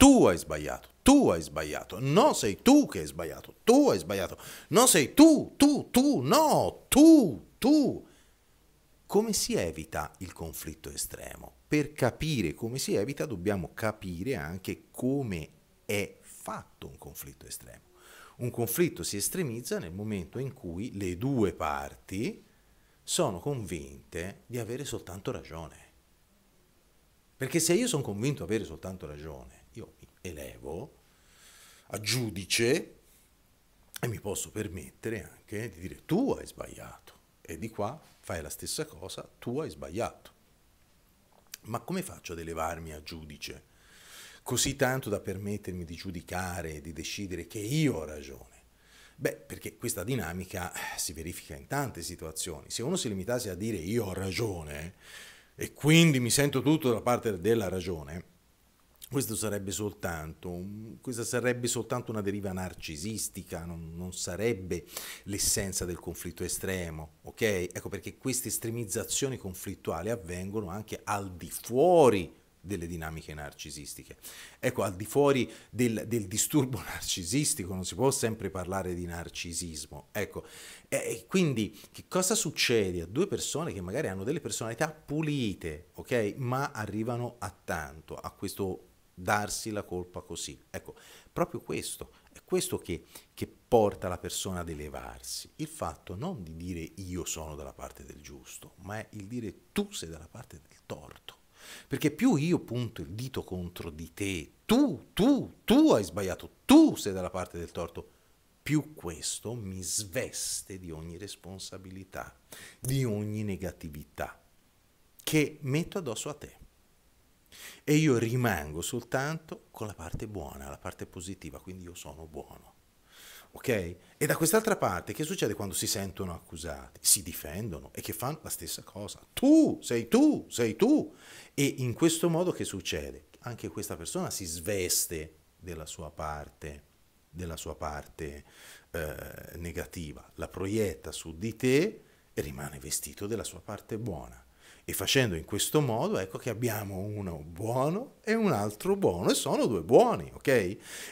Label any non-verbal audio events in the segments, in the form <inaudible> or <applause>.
tu hai sbagliato, tu hai sbagliato, no sei tu che hai sbagliato, tu hai sbagliato, no sei tu, tu, tu, no, tu, tu. Come si evita il conflitto estremo? Per capire come si evita dobbiamo capire anche come è fatto un conflitto estremo. Un conflitto si estremizza nel momento in cui le due parti sono convinte di avere soltanto ragione. Perché se io sono convinto di avere soltanto ragione, io mi elevo a giudice e mi posso permettere anche di dire tu hai sbagliato e di qua fai la stessa cosa, tu hai sbagliato. Ma come faccio ad elevarmi a giudice? Così tanto da permettermi di giudicare, di decidere che io ho ragione. Beh, perché questa dinamica eh, si verifica in tante situazioni. Se uno si limitasse a dire io ho ragione, e quindi mi sento tutto da parte della ragione, sarebbe soltanto, questa sarebbe soltanto una deriva narcisistica, non, non sarebbe l'essenza del conflitto estremo, ok? Ecco perché queste estremizzazioni conflittuali avvengono anche al di fuori delle dinamiche narcisistiche. Ecco, al di fuori del, del, disturbo <laughs> narcisistico non si può sempre parlare di narcisismo. Ecco, e quindi che cosa succede a due persone che magari hanno delle personalità pulite, ok? Ma arrivano a tanto, a questo darsi la colpa così. Ecco, proprio questo, è questo che, che porta la persona ad elevarsi. Il fatto non di dire io sono dalla parte del giusto, ma è il dire tu sei dalla parte del torto. Perché più io punto il dito contro di te, tu, tu, tu hai sbagliato, tu sei dalla parte del torto, più questo mi sveste di ogni responsabilità, di ogni negatività che metto addosso a te. E io rimango soltanto con la parte buona, la parte positiva, quindi io sono buono. Ok? E da quest'altra parte che succede quando si sentono accusati? Si difendono e che fanno la stessa cosa. Tu, sei tu, sei tu. E in questo modo che succede? Anche questa persona si sveste della sua parte, della sua parte eh, negativa, la proietta su di te e rimane vestito della sua parte buona. E facendo in questo modo, ecco che abbiamo uno buono e un altro buono, e sono due buoni, ok?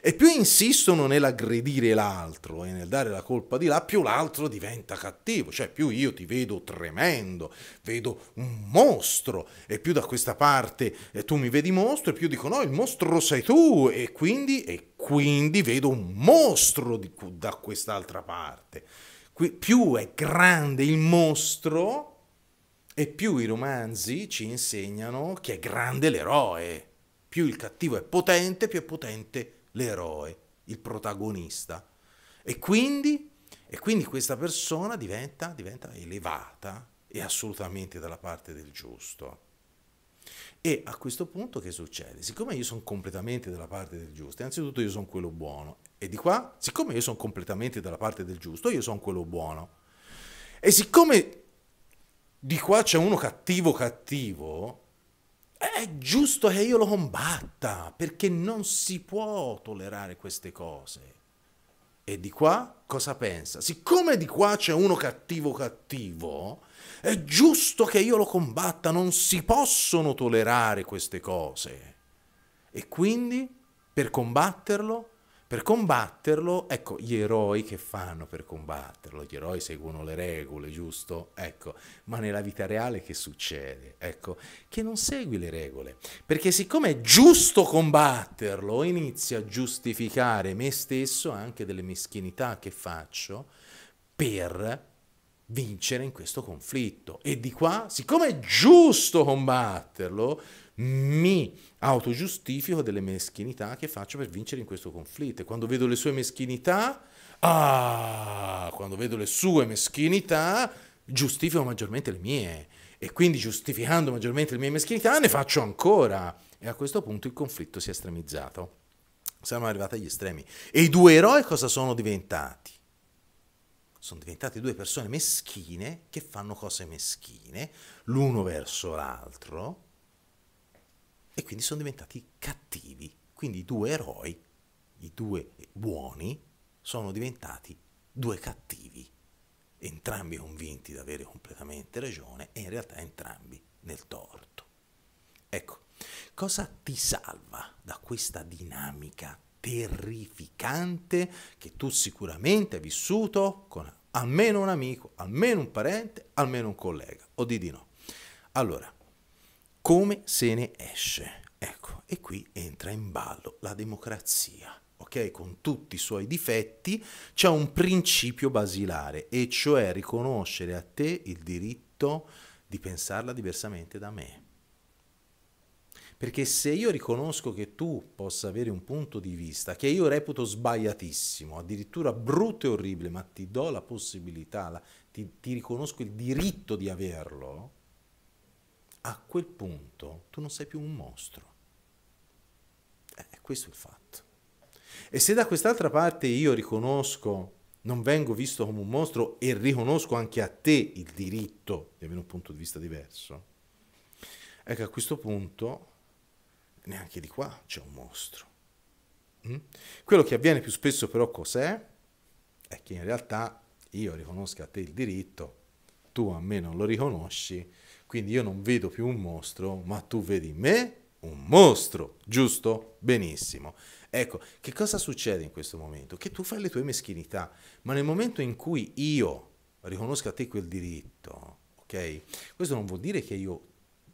E più insistono nell'aggredire l'altro e nel dare la colpa di là, più l'altro diventa cattivo, cioè più io ti vedo tremendo, vedo un mostro, e più da questa parte eh, tu mi vedi mostro, e più dico no, il mostro sei tu, e quindi, e quindi vedo un mostro di, da quest'altra parte. Qui, più è grande il mostro, e più i romanzi ci insegnano che è grande l'eroe. Più il cattivo è potente, più è potente l'eroe, il protagonista. E quindi, e quindi questa persona diventa, diventa elevata e assolutamente dalla parte del giusto. E a questo punto che succede? Siccome io sono completamente dalla parte del giusto, innanzitutto io sono quello buono, e di qua, siccome io sono completamente dalla parte del giusto, io sono quello buono. E siccome di qua c'è uno cattivo cattivo, è giusto che io lo combatta, perché non si può tollerare queste cose. E di qua cosa pensa? Siccome di qua c'è uno cattivo cattivo, è giusto che io lo combatta, non si possono tollerare queste cose. E quindi, per combatterlo, per combatterlo, ecco, gli eroi che fanno per combatterlo? Gli eroi seguono le regole, giusto? Ecco, ma nella vita reale che succede? Ecco, che non segui le regole. Perché siccome è giusto combatterlo, inizio a giustificare me stesso anche delle meschinità che faccio per vincere in questo conflitto. E di qua, siccome è giusto combatterlo, mi autogiustifico delle meschinità che faccio per vincere in questo conflitto. E quando vedo le sue meschinità, ah, quando vedo le sue meschinità, giustifico maggiormente le mie. E quindi giustificando maggiormente le mie meschinità, ne faccio ancora. E a questo punto il conflitto si è estremizzato. Siamo arrivati agli estremi. E i due eroi cosa sono diventati? sono diventate due persone meschine che fanno cose meschine l'uno verso l'altro e quindi sono diventati cattivi. Quindi i due eroi, i due buoni, sono diventati due cattivi, entrambi convinti di avere completamente ragione e in realtà entrambi nel torto. Ecco, cosa ti salva da questa dinamica terrificante che tu sicuramente hai vissuto con almeno un amico, almeno un parente, almeno un collega, o di di no. Allora, come se ne esce? Ecco, e qui entra in ballo la democrazia, ok? Con tutti i suoi difetti c'è un principio basilare, e cioè riconoscere a te il diritto di pensarla diversamente da me. Perché se io riconosco che tu possa avere un punto di vista che io reputo sbagliatissimo, addirittura brutto e orribile, ma ti do la possibilità, la, ti, ti riconosco il diritto di averlo, a quel punto tu non sei più un mostro. Eh, questo è il fatto. E se da quest'altra parte io riconosco, non vengo visto come un mostro e riconosco anche a te il diritto di avere un punto di vista diverso, ecco a questo punto neanche di qua c'è un mostro. Mm? Quello che avviene più spesso però cos'è? È che in realtà io riconosco a te il diritto, tu a me non lo riconosci, quindi io non vedo più un mostro, ma tu vedi in me un mostro, giusto? Benissimo. Ecco, che cosa succede in questo momento? Che tu fai le tue meschinità, ma nel momento in cui io riconosco a te quel diritto, ok? Questo non vuol dire che io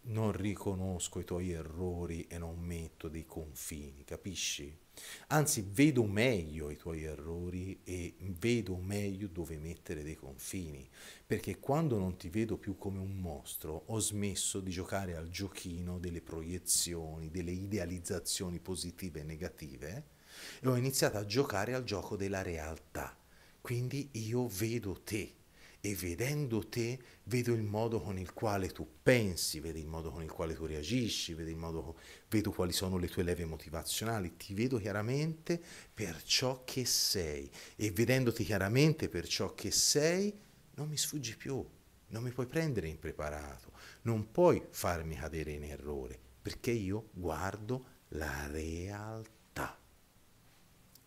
non riconosco i tuoi errori e non confini, capisci? Anzi, vedo meglio i tuoi errori e vedo meglio dove mettere dei confini, perché quando non ti vedo più come un mostro, ho smesso di giocare al giochino delle proiezioni, delle idealizzazioni positive e negative e ho iniziato a giocare al gioco della realtà. Quindi io vedo te e vedendo te vedo il modo con il quale tu pensi, vedo il modo con il quale tu reagisci, vedo, modo, vedo, quali sono le tue leve motivazionali, ti vedo chiaramente per ciò che sei e vedendoti chiaramente per ciò che sei non mi sfuggi più, non mi puoi prendere impreparato, non puoi farmi cadere in errore perché io guardo la realtà.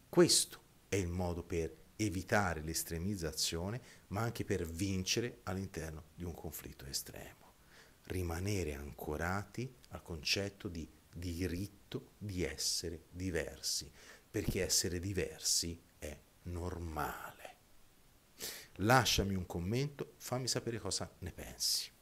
Questo è il modo per evitare l'estremizzazione, ma anche per vincere all'interno di un conflitto estremo. Rimanere ancorati al concetto di diritto di essere diversi, perché essere diversi è normale. Lasciami un commento, fammi sapere cosa ne pensi.